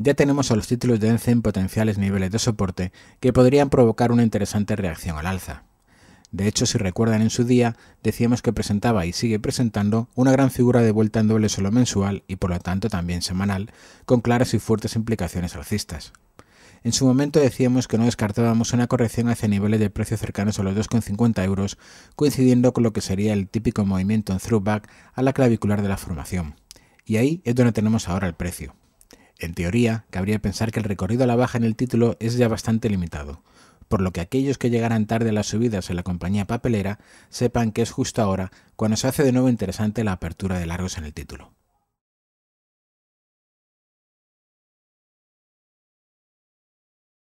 ya tenemos a los títulos de ENCE en potenciales niveles de soporte que podrían provocar una interesante reacción al alza. De hecho, si recuerdan en su día, decíamos que presentaba y sigue presentando una gran figura de vuelta en doble solo mensual y por lo tanto también semanal, con claras y fuertes implicaciones alcistas. En su momento decíamos que no descartábamos una corrección hacia niveles de precio cercanos a los 2,50 euros, coincidiendo con lo que sería el típico movimiento en throwback a la clavicular de la formación. Y ahí es donde tenemos ahora el precio, en teoría, cabría pensar que el recorrido a la baja en el título es ya bastante limitado, por lo que aquellos que llegaran tarde a las subidas en la compañía papelera sepan que es justo ahora cuando se hace de nuevo interesante la apertura de largos en el título.